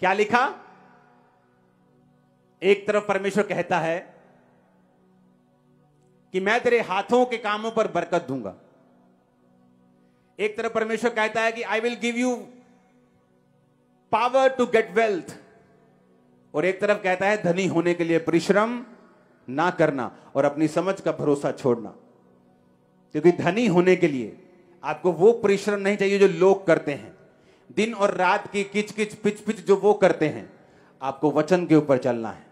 क्या लिखा एक तरफ परमेश्वर कहता है कि मैं तेरे हाथों के कामों पर बरकत दूंगा एक तरफ परमेश्वर कहता है कि I will give you power to get wealth और एक तरफ कहता है धनी होने के लिए परिश्रम ना करना और अपनी समझ का भरोसा छोड़ना क्योंकि धनी होने के लिए आपको वो परिश्रम नहीं चाहिए जो लोग करते हैं दिन और रात की किच किच पिच पिच जो वो करते हैं आपको वचन के ऊपर चलना है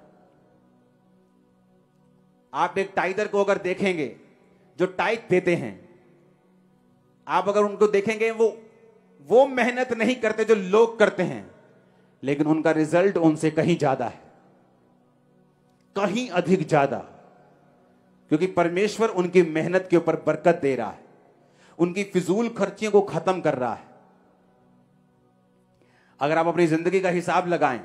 आप एक टाइगर को अगर देखेंगे जो टाइट देते हैं आप अगर उनको देखेंगे वो वो मेहनत नहीं करते जो लोग करते हैं लेकिन उनका रिजल्ट उनसे कहीं ज्यादा है कहीं अधिक ज्यादा क्योंकि परमेश्वर उनकी मेहनत के ऊपर बरकत दे रहा है उनकी फिजूल खर्चियों को खत्म कर रहा है अगर आप अपनी ज़िंदगी का हिसाब लगाएं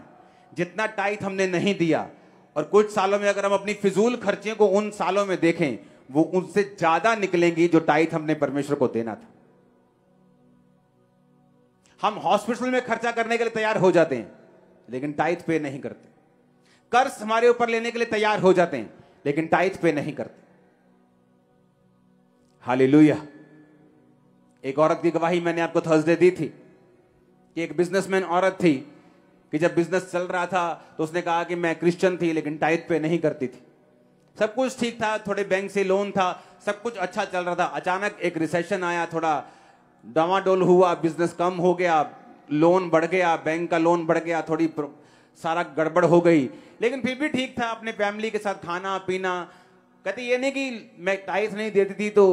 जितना टाइट हमने नहीं दिया और कुछ सालों में अगर हम अपनी फिजूल खर्चे को उन सालों में देखें वो उनसे ज़्यादा निकलेंगी जो टाइट हमने परमेश्वर को देना था हम हॉस्पिटल में खर्चा करने के लिए तैयार हो जाते हैं लेकिन टाइट पे नहीं करते कर्ज हमारे ऊपर लेने के लिए तैयार हो जाते हैं लेकिन टाइट पे नहीं करते हाली एक औरत की गवाही मैंने आपको थर्सडे दी थी कि एक बिजनेसमैन औरत थी कि जब बिजनेस चल रहा था तो उसने कहा कि मैं क्रिश्चियन थी लेकिन टाइट पे नहीं करती थी सब कुछ ठीक था थोड़े बैंक से लोन था सब कुछ अच्छा चल रहा था अचानक एक रिसेशन आया थोड़ा डावाडोल हुआ बिजनेस कम हो गया लोन बढ़ गया बैंक का लोन बढ़ गया थोड़ी सारा गड़बड़ हो गई लेकिन फिर भी ठीक था अपने फैमिली के साथ खाना पीना कहते ये नहीं कि मैं टाइथ नहीं देती थी तो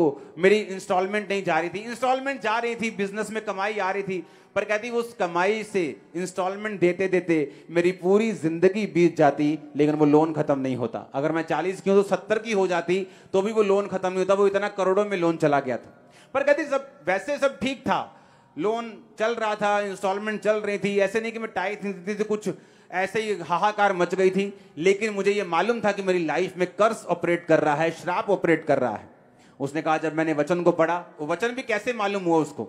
मेरी इंस्टॉलमेंट नहीं जा रही थी इंस्टॉलमेंट जा रही थी बिजनेस में कमाई आ रही थी पर कहती उस कमाई से इंस्टॉलमेंट देते देते मेरी पूरी जिंदगी बीत जाती लेकिन वो लोन खत्म नहीं होता अगर मैं चालीस की हूँ तो सत्तर की हो जाती तो भी वो लोन खत्म नहीं होता वो इतना करोड़ों में लोन चला गया था पर कहती सब वैसे सब ठीक था लोन चल रहा था इंस्टॉलमेंट चल रही थी ऐसे नहीं कि मैं टाइथ नहीं देती थी कुछ ऐसे ही हाहाकार मच गई थी लेकिन मुझे ये मालूम था कि मेरी लाइफ में कर्स ऑपरेट कर रहा है श्राप ऑपरेट कर रहा है उसने कहा जब मैंने वचन को पढ़ा वो वचन भी कैसे मालूम हुआ उसको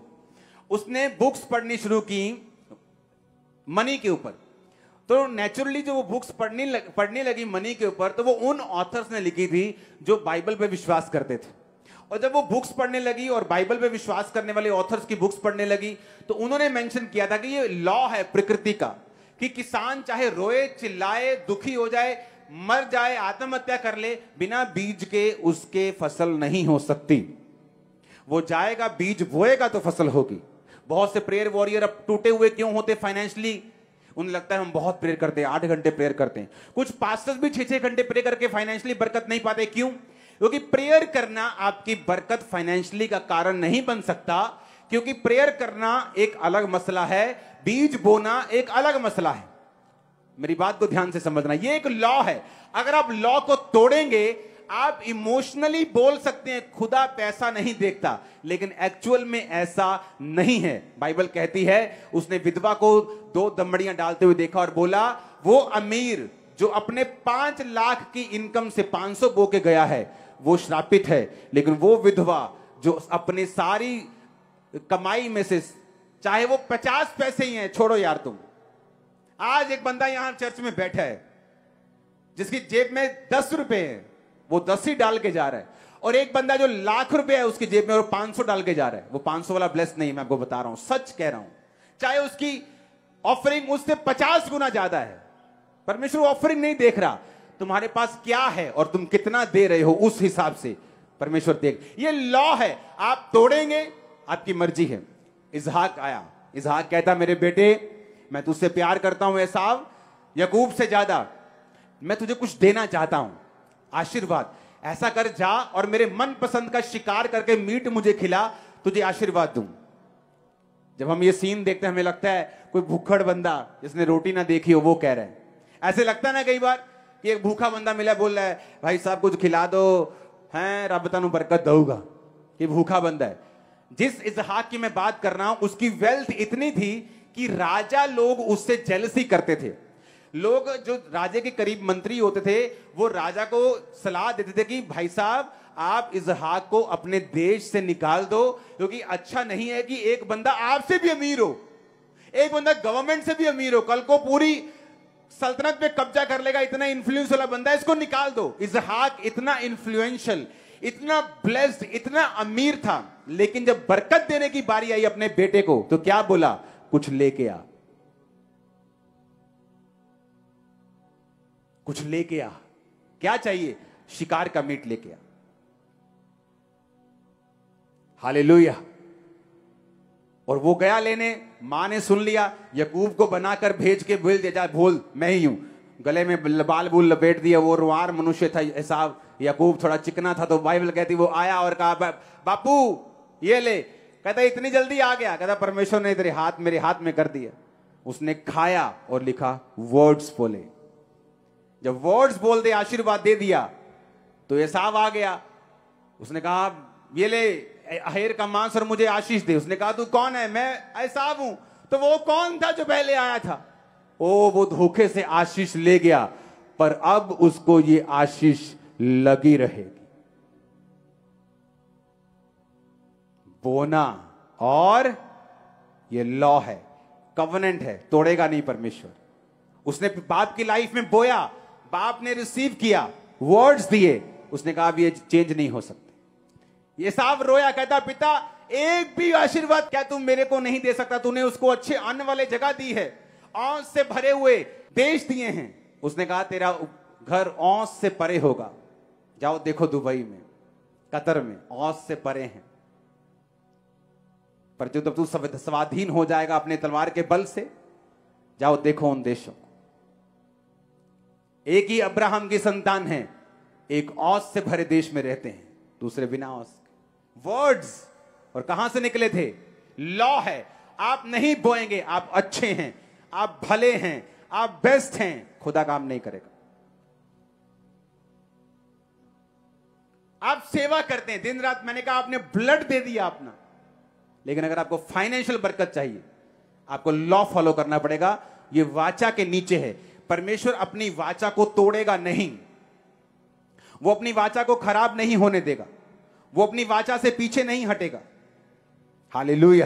उसने बुक्स पढ़नी शुरू की मनी के ऊपर तो नेचुरली जो वो बुक्स पढ़ने लग, पढ़ने लगी मनी के ऊपर तो वो उन ऑथर्स ने लिखी थी जो बाइबल पे विश्वास करते थे और जब वो बुक्स पढ़ने लगी और बाइबल पे विश्वास करने वाले ऑथर्स की बुक्स पढ़ने लगी तो उन्होंने मेंशन किया था कि ये लॉ है प्रकृति का कि किसान चाहे रोए चिल्लाए दुखी हो जाए मर जाए आत्महत्या कर ले बिना बीज के उसके फसल नहीं हो सकती वो जाएगा बीज बोएगा तो फसल होगी बहुत से प्रेयर वॉरियर अब टूटे हुए क्यों होते फाइनेंशियली उन्हें लगता है हम बहुत प्रेयर करते हैं आठ घंटे प्रेयर करते हैं कुछ पास्टर्स भी छह छह घंटे प्रेयर करके फाइनेंशियली बरकत नहीं पाते क्यों क्योंकि प्रेयर करना आपकी बरकत फाइनेंशियली का कारण नहीं बन सकता क्योंकि प्रेयर करना एक अलग मसला है बीज बोना एक अलग मसला है मेरी बात को ध्यान से समझना ये एक लॉ है अगर आप लॉ को तोड़ेंगे आप इमोशनली बोल सकते हैं खुदा पैसा नहीं देखता लेकिन एक्चुअल में ऐसा नहीं है बाइबल कहती है उसने विधवा को दो दमड़ियां डालते हुए देखा और बोला वो अमीर जो अपने पांच लाख की इनकम से पांच सौ बो के गया है वो श्रापित है लेकिन वो विधवा जो अपने सारी कमाई में से चाहे वो पचास पैसे ही हैं छोड़ो यार तुम आज एक बंदा यहां चर्च में बैठा है जिसकी जेब में दस रुपए है वो दस ही डाल के जा रहा है और एक बंदा जो लाख रुपए है उसकी जेब में और पांच सौ डाल के जा रहा है वो पांच सौ वाला ब्लेस नहीं मैं आपको बता रहा हूं सच कह रहा हूं चाहे उसकी ऑफरिंग उससे पचास गुना ज्यादा है परमेश्वर ऑफरिंग नहीं देख रहा तुम्हारे पास क्या है और तुम कितना दे रहे हो उस हिसाब से परमेश्वर देख ये लॉ है आप तोड़ेंगे आपकी मर्जी है इजहाक आया इजहाक कहता मेरे बेटे मैं तुझसे प्यार करता हूं ऐसा यकूब से ज्यादा मैं तुझे कुछ देना चाहता हूं आशीर्वाद ऐसा कर जा और मेरे मन पसंद का शिकार करके मीट मुझे खिला तुझे आशीर्वाद दू जब हम ये सीन देखते हैं हमें लगता है कोई भूखड़ बंदा जिसने रोटी ना देखी हो वो कह रहे हैं ऐसे लगता है ना कई बार कि एक भूखा बंदा मिला बोल रहा है भाई साहब कुछ खिला दो हैं रब तुम बरकत दूंगा ये भूखा बंदा है जिस इजहाक की मैं बात कर रहा हूं उसकी वेल्थ इतनी थी कि राजा लोग उससे जेलसी करते थे लोग जो राजे के करीब मंत्री होते थे वो राजा को सलाह देते थे कि भाई साहब आप इजहाक को अपने देश से निकाल दो क्योंकि अच्छा नहीं है कि एक बंदा आपसे भी अमीर हो एक बंदा गवर्नमेंट से भी अमीर हो कल को पूरी सल्तनत पे कब्जा कर लेगा इतना इन्फ्लुएंस वाला बंदा इसको निकाल दो इजहाक इतना इन्फ्लुएंशियल इतना ब्लेस्ड इतना अमीर था लेकिन जब बरकत देने की बारी आई अपने बेटे को तो क्या बोला कुछ लेके आ कुछ लेके आ क्या चाहिए शिकार का मीट लेके आ हाले और वो गया लेने मां ने सुन लिया यकूब को बनाकर भेज के बोल दिया जा भूल मैं ही हूं गले में बाल बूल लपेट दिया वो रुआर मनुष्य था ऐसा यकूब थोड़ा चिकना था तो बाइबल कहती वो आया और कहा बापू ये ले कहता इतनी जल्दी आ गया कहता परमेश्वर ने तेरे हाथ मेरे हाथ में कर दिया उसने खाया और लिखा वर्ड्स बोले जब वर्ड्स बोल दे आशीर्वाद दे दिया तो ये साहब आ गया उसने कहा ये ले अहेर का मांस और मुझे आशीष दे उसने कहा तू कौन है मैं ऐसा हूं तो वो कौन था जो पहले आया था ओ वो धोखे से आशीष ले गया पर अब उसको ये आशीष लगी रहेगी बोना और ये लॉ है कवनेंट है तोड़ेगा नहीं परमेश्वर उसने बाप की लाइफ में बोया बाप ने रिसीव किया वर्ड्स दिए उसने कहा अब ये चेंज नहीं हो सकते ये साफ रोया कहता पिता एक भी आशीर्वाद क्या तुम मेरे को नहीं दे सकता तूने उसको अच्छे अन्न वाले जगह दी है औस से भरे हुए देश दिए हैं उसने कहा तेरा घर औस से परे होगा जाओ देखो दुबई में कतर में औस से परे हैं पर जो तब तू स्वाधीन हो जाएगा अपने तलवार के बल से जाओ देखो उन देशों को एक ही अब्राहम की संतान है एक औस से भरे देश में रहते हैं दूसरे बिना औस के वर्ड्स और कहां से निकले थे लॉ है आप नहीं बोएंगे आप अच्छे हैं आप भले हैं आप बेस्ट हैं खुदा काम नहीं करेगा आप सेवा करते हैं दिन रात मैंने कहा आपने ब्लड दे दिया अपना लेकिन अगर आपको फाइनेंशियल बरकत चाहिए आपको लॉ फॉलो करना पड़ेगा ये वाचा के नीचे है परमेश्वर अपनी वाचा को तोड़ेगा नहीं वो अपनी वाचा को खराब नहीं होने देगा वो अपनी वाचा से पीछे नहीं हटेगा हाले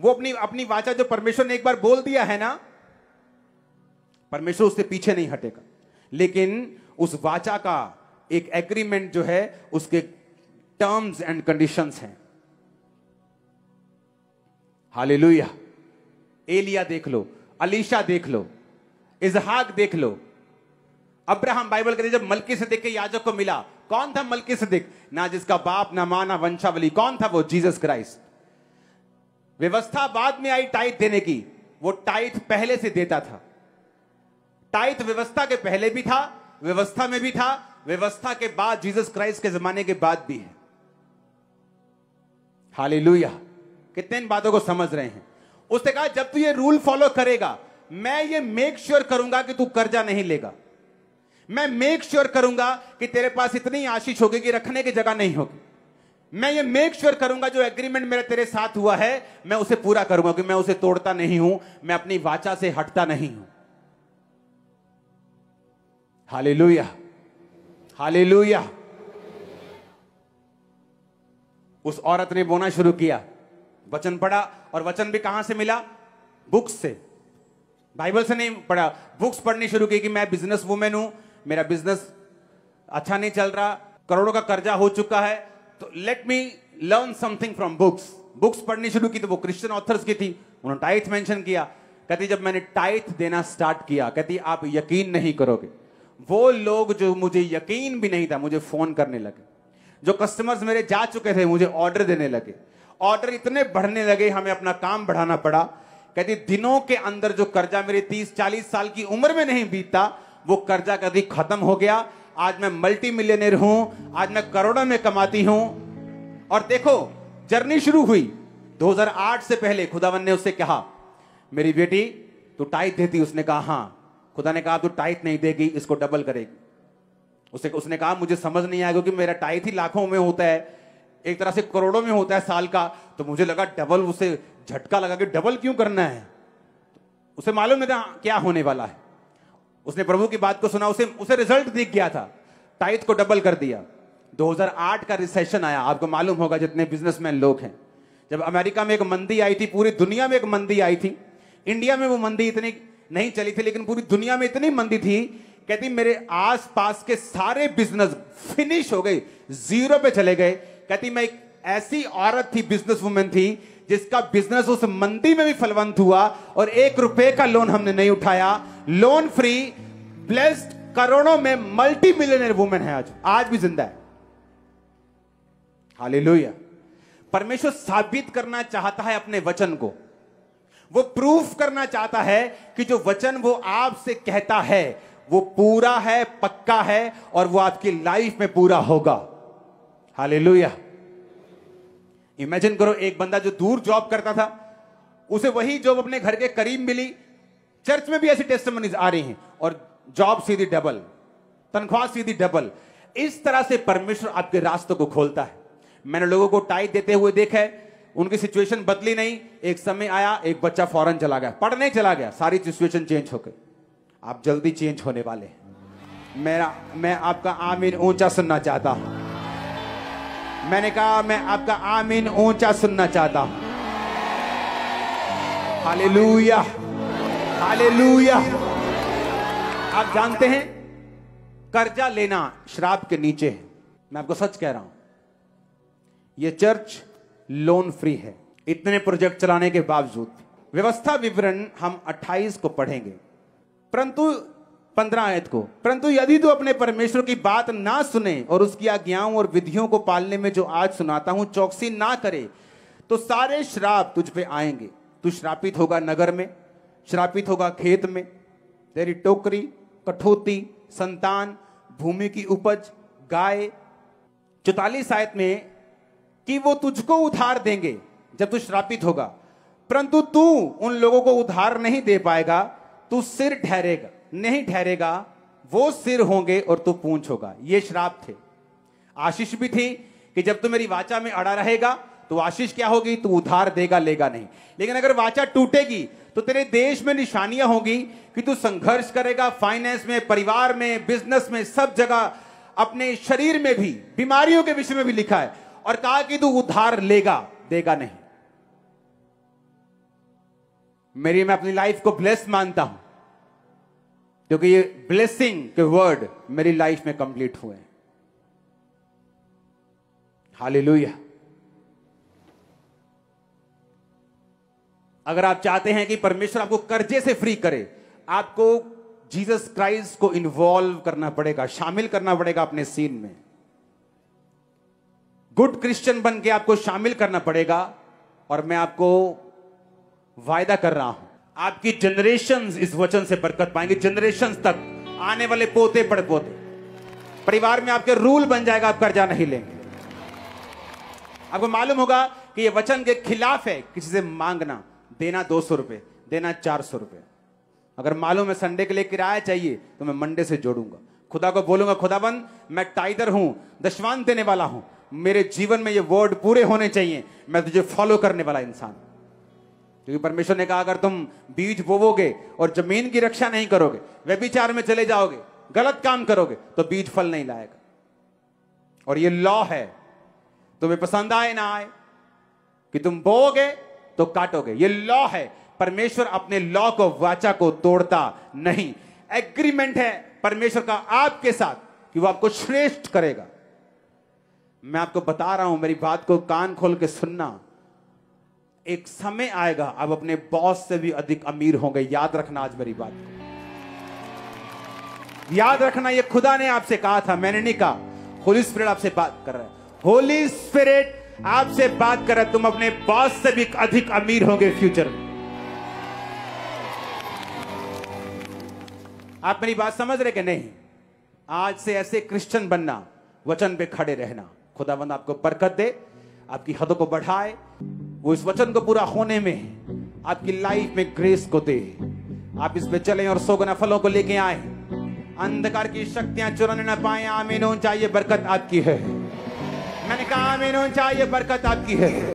वो अपनी अपनी वाचा जो परमेश्वर ने एक बार बोल दिया है ना परमेश्वर उससे पीछे नहीं हटेगा लेकिन उस वाचा का एक एग्रीमेंट जो है उसके टर्म्स एंड कंडीशंस हैं हालेलुया एलिया देख लो अलीशा देख लो इजहाक देख लो अब्राहम बाइबल कहते जब मलकी से देख के याजक को मिला कौन था मलकी से देख ना जिसका बाप ना मां ना वंशावली कौन था वो जीसस क्राइस्ट व्यवस्था बाद में आई टाइथ देने की वो टाइथ पहले से देता था टाइथ व्यवस्था के पहले भी था व्यवस्था में भी था व्यवस्था के बाद जीसस क्राइस्ट के जमाने के बाद भी है हाली कितने इन बातों को समझ रहे हैं उसने कहा जब तू ये रूल फॉलो करेगा मैं ये मेक श्योर sure करूंगा कि तू कर्जा नहीं लेगा मैं मेक श्योर sure करूंगा कि तेरे पास इतनी आशीष होगी कि रखने की जगह नहीं होगी मैं ये मेक श्योर sure करूंगा जो एग्रीमेंट मेरा तेरे साथ हुआ है मैं उसे पूरा करूंगा क्योंकि मैं उसे तोड़ता नहीं हूं मैं अपनी वाचा से हटता नहीं हूं हालेलुया हालेलुया उस औरत ने बोना शुरू किया वचन पढ़ा और वचन भी कहां से मिला बुक्स से बाइबल से नहीं पढ़ा बुक्स पढ़नी शुरू की कि मैं बिजनेस वुमेन हूं मेरा बिजनेस अच्छा नहीं चल रहा करोड़ों का कर्जा हो चुका है तो let me learn something from books books पढ़नी शुरू की तो वो क्रिश्चियन ऑथर्स की थी उन्होंने टाइथ मेंशन किया कहती जब मैंने टाइथ देना स्टार्ट किया कहती आप यकीन नहीं करोगे वो लोग जो मुझे यकीन भी नहीं था मुझे फोन करने लगे जो कस्टमर्स मेरे जा चुके थे मुझे ऑर्डर देने लगे ऑर्डर इतने बढ़ने लगे हमें अपना काम बढ़ाना पड़ा कहती दिनों के अंदर जो कर्जा मेरे तीस चालीस साल की उम्र में नहीं बीतता वो कर्जा कभी खत्म हो गया आज मैं मल्टी मिलियनियर हूं आज मैं करोड़ों में कमाती हूं और देखो जर्नी शुरू हुई 2008 से पहले खुदावन ने उससे कहा मेरी बेटी तू टाइट देती उसने कहा हाँ खुदा ने कहा तू तो टाइट नहीं देगी इसको डबल करेगी उसे उसने कहा मुझे समझ नहीं आया क्योंकि मेरा टाइट ही लाखों में होता है एक तरह से करोड़ों में होता है साल का तो मुझे लगा डबल उसे झटका लगा कि डबल क्यों करना है उसे मालूम नहीं था क्या होने वाला है उसने प्रभु की बात को सुना उसे उसे रिजल्ट दिख गया था टाइट को डबल कर दिया 2008 का रिसेशन आया आपको मालूम होगा जितने बिजनेसमैन लोग हैं जब अमेरिका में एक मंदी आई थी पूरी दुनिया में एक मंदी आई थी इंडिया में वो मंदी इतनी नहीं चली थी लेकिन पूरी दुनिया में इतनी मंदी थी कहती मेरे आसपास के सारे बिजनेस फिनिश हो गए जीरो पे चले गए कहती मैं एक ऐसी औरत थी बिजनेस वुमेन थी जिसका बिजनेस उस मंदी में भी फलवंत हुआ और एक रुपए का लोन हमने नहीं उठाया लोन फ्री ब्लेस्ड करोड़ों में मल्टी मिलियनर वुमेन है आज आज भी जिंदा है हाली परमेश्वर साबित करना चाहता है अपने वचन को वो प्रूफ करना चाहता है कि जो वचन वो आपसे कहता है वो पूरा है पक्का है और वो आपकी लाइफ में पूरा होगा हाले इमेजिन करो एक बंदा जो दूर जॉब करता था उसे वही जॉब अपने घर के करीब मिली चर्च में भी ऐसी टेस्ट आ रही हैं और जॉब सीधी डबल तनख्वाह सीधी डबल इस तरह से परमेश्वर आपके रास्तों को खोलता है मैंने लोगों को टाइट देते हुए देखा है उनकी सिचुएशन बदली नहीं एक समय आया एक बच्चा फॉरन चला गया पढ़ने चला गया सारी सिचुएशन चेंज हो गई आप जल्दी चेंज होने वाले हैं मेरा मैं आपका आमीन ऊंचा सुनना चाहता हूं मैंने कहा मैं आपका आमीन ऊंचा सुनना चाहता हूं हाले लुया आप जानते हैं कर्जा लेना शराब के नीचे है मैं आपको सच कह रहा हूं यह चर्च लोन फ्री है इतने प्रोजेक्ट चलाने के बावजूद व्यवस्था विवरण हम 28 को पढ़ेंगे परंतु 15 आयत को परंतु यदि तू अपने परमेश्वर की बात ना सुने और उसकी आज्ञाओं और विधियों को पालने में जो आज सुनाता हूं चौकसी ना करे तो सारे श्राप तुझ पे आएंगे तू श्रापित होगा नगर में श्रापित होगा खेत में तेरी टोकरी कठोती संतान भूमि की उपज गाय चौतालीस आयत में कि वो तुझको उधार देंगे जब तू श्रापित होगा परंतु तू उन लोगों को उधार नहीं दे पाएगा तू सिर ठहरेगा नहीं ठहरेगा वो सिर होंगे और तू पूछ होगा ये श्राप थे आशीष भी थी कि जब तू मेरी वाचा में अड़ा रहेगा तो आशीष क्या होगी तू उधार देगा लेगा नहीं लेकिन अगर वाचा टूटेगी तो तेरे देश में निशानियां होगी कि तू संघर्ष करेगा फाइनेंस में परिवार में बिजनेस में सब जगह अपने शरीर में भी बीमारियों के विषय में भी लिखा है और कहा कि तू उधार लेगा देगा नहीं मेरी मैं अपनी लाइफ को ब्लेस मानता हूं क्योंकि ये ब्लेसिंग के वर्ड मेरी लाइफ में कंप्लीट हुए हाल हालेलुया अगर आप चाहते हैं कि परमेश्वर आपको कर्जे से फ्री करे आपको जीसस क्राइस्ट को इन्वॉल्व करना पड़ेगा शामिल करना पड़ेगा अपने सीन में गुड क्रिश्चियन बन के आपको शामिल करना पड़ेगा और मैं आपको वायदा कर रहा हूं आपकी जनरेशन इस वचन से बरकत पाएंगे जनरेशन तक आने वाले पोते पड़ पोते परिवार में आपके रूल बन जाएगा आप कर्जा नहीं लेंगे आपको मालूम होगा कि ये वचन के खिलाफ है किसी से मांगना देना दो सौ रुपये देना चार सौ रुपये अगर मालूम है संडे के लिए किराया चाहिए तो मैं मंडे से जोड़ूंगा खुदा को बोलूंगा खुदाबंद मैं टाइगर हूं दशवान देने वाला हूं मेरे जीवन में ये वर्ड पूरे होने चाहिए मैं तुझे फॉलो करने वाला इंसान क्योंकि परमेश्वर ने कहा अगर तुम बीज बोवोगे और जमीन की रक्षा नहीं करोगे विचार में चले जाओगे गलत काम करोगे तो बीज फल नहीं लाएगा और ये लॉ है तुम्हें पसंद आए ना आए कि तुम बोओगे तो काटोगे ये लॉ है परमेश्वर अपने लॉ को वाचा को तोड़ता नहीं एग्रीमेंट है परमेश्वर का आपके साथ कि वो आपको श्रेष्ठ करेगा मैं आपको बता रहा हूं मेरी बात को कान खोल के सुनना एक समय आएगा आप अपने बॉस से भी अधिक अमीर होंगे याद रखना आज मेरी बात को याद रखना ये खुदा ने आपसे कहा था मैंने नहीं कहा होली स्पिरिट आपसे बात कर रहा है होली स्पिरिट आपसे बात कर रहा है तुम अपने बॉस से भी अधिक अमीर होंगे फ्यूचर में आप मेरी बात समझ रहे कि नहीं आज से ऐसे क्रिश्चियन बनना वचन पे खड़े रहना खुदावंद आपको बरकत दे आपकी हदों को बढ़ाए वो इस वचन को पूरा होने में आपकी लाइफ में ग्रेस को दे आप इस पे चलें और सौ गुना फलों को लेके आए अंधकार की शक्तियां चुरने न पाए आमीन चाहिए बरकत आपकी है मैंने कहा आमीन चाहिए बरकत आपकी है